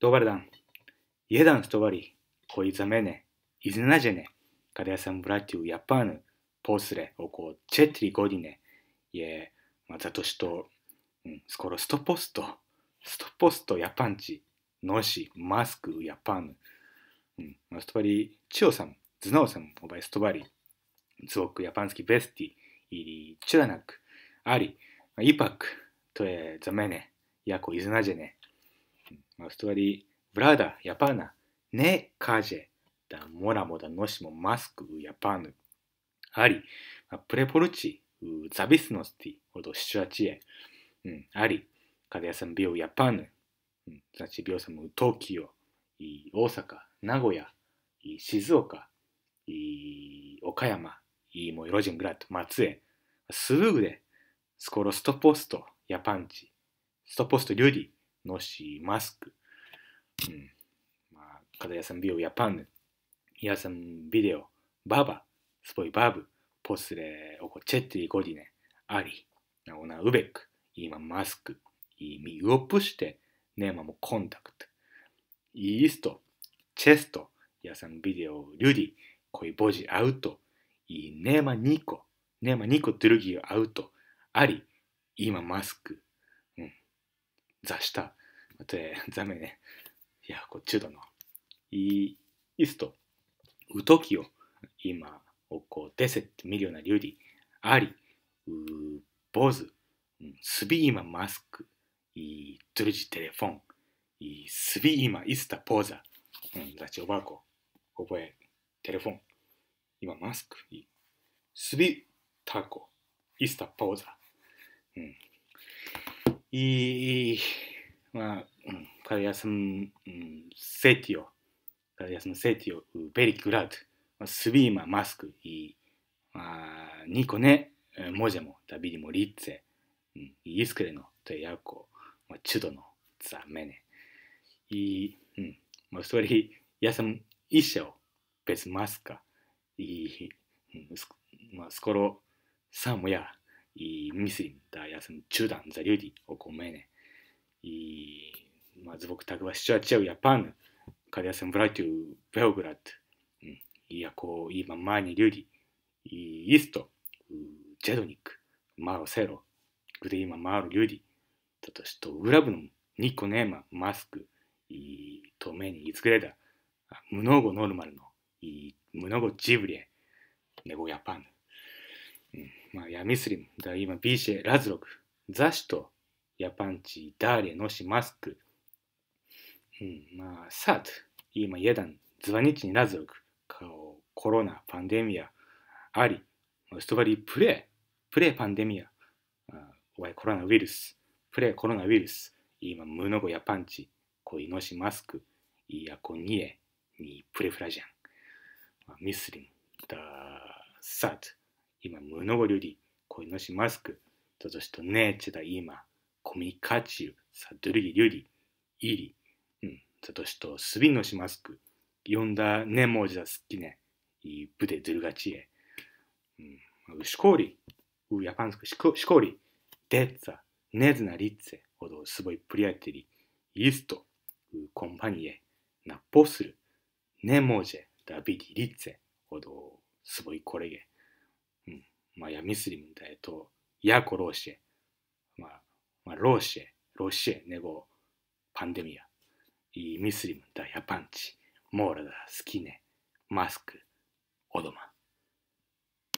どうばれだん。いえだんストーリー。こいざめね。いずなじゃね。かでやスんぶらっていうやっぱぬ。ポースレ。おこう。チェッティリゴディね。いえ。まざとしと。うん。スコロストポスト。ストポストやっぱんち。のし。マスクやっぱぬ。うん。まあ、ストーリー。チオさん。ズノオさん。おばいストーリー。ズオクやっぱんすきベスティ。いり。チュラナク。あり。いぱく。とえざめね。やこいずなじゃね。マストーリー、ブラダ、ヤパーナ、ネ、カジェ、ダ、モラモダ、ノシモ、マスク、ヤパヌ。アリ、プレポルチ、ザビスノスティ、ほど、シュアチエ。アリ、カデヤさん、ビオ、ヤパヌ。ザチビオサム、トーキオ、大阪、名古屋、静岡、岡山、いいもうロジングラッド、松江、スルーで、スコロストポスト、ヤパンチ、ストポストリューディ、のしマスク。うん。まあ、片屋さんビオやパンヌ、やさんビデオ、ババ、スポイバブ、ポスレオコチェッティゴディネ、アリ、オナウベック、今マスク、イミウオプして、ネーマもコンタクト、イースト、チェスト、やさんビデオ、リュディ、こいボジアウト、イネーマニコ、ネーマニコトゥルギアウト、アリ、今マスク、座した。对，咱ね、いやこっちだな。いいスト、うときを今おこう出せって見るような理理あり、う坊主、すび今マスク、いドルジテレフォン、いすび今いすたポーザ、うんだちおばあこ、覚えテレフォン、今マスク、いすびたこ、いすたポーザ、うん 이, 이 아, 음, 가리아슨 음, 세티 오, 가리아슨세티 오, 베리그라 드, 스비마마스 크, 이, 아, 니코 네, 모제 모, 다비리모리 체, 음, 이스크레 노, 대야 코, 뭐, 주도 노, 자메 네. 이, 음, 뭐, 소 리, 야슨이 쇼, 베스마스 카, 이, 음, 스, 뭐, 스코 로, 사무 야, 이믿습니 다. 야슨주단자료디오코메 네. 이마즈복타그와시자치아우야판가디아슨브라티우베오그라 트. 이야코이만마니류리이이스토제도니크마로세로그데이마마로류리또또우라브는니코네마마스크이도메니이스그레다無能語ノルマルの、無能語ジブレ、ネゴヤパン。まあ、ヤミスリム、だ今、ビーシェ、ラズロク、ザシト、ヤパンチ、ダーレ、ノシ、マスク、うん、まあ、サート、イマヤダン、ズワニチニ、ラズロク、コロナ、パンデミア、アリ、ストバリ、プレイ、プレイ、パンデミア、おイコロナウイルス、プレイ、コロナウイルス、イマムノゴ、ヤパンチ、コイノシ、マスク、イヤコニエ、にプレフラジャン、ミスリム、ダサート、今無物より恋のしマスク、とぞしとねちだ今、コミカチュ、さどりゆり、いり、うん、とぞしとすびのしマスク、呼んだねもじだすっきね、いぶでずるがちえ、うん、うしこり、うやぱんすくしこしこり、でっざ、ねずなりっつほどすごいプリアてり、いすと、うコンパニエ、なっぽする、ねもじだびりりっつほどすごいこれげ、まあ、やミスリムだと、ヤコローシェ、まあ、まあ、ローシェ、ロシェ、ネゴ、パンデミア、イミスリムだ、ヤパンチ、モーラだ、スキネ、マスク、オドマン。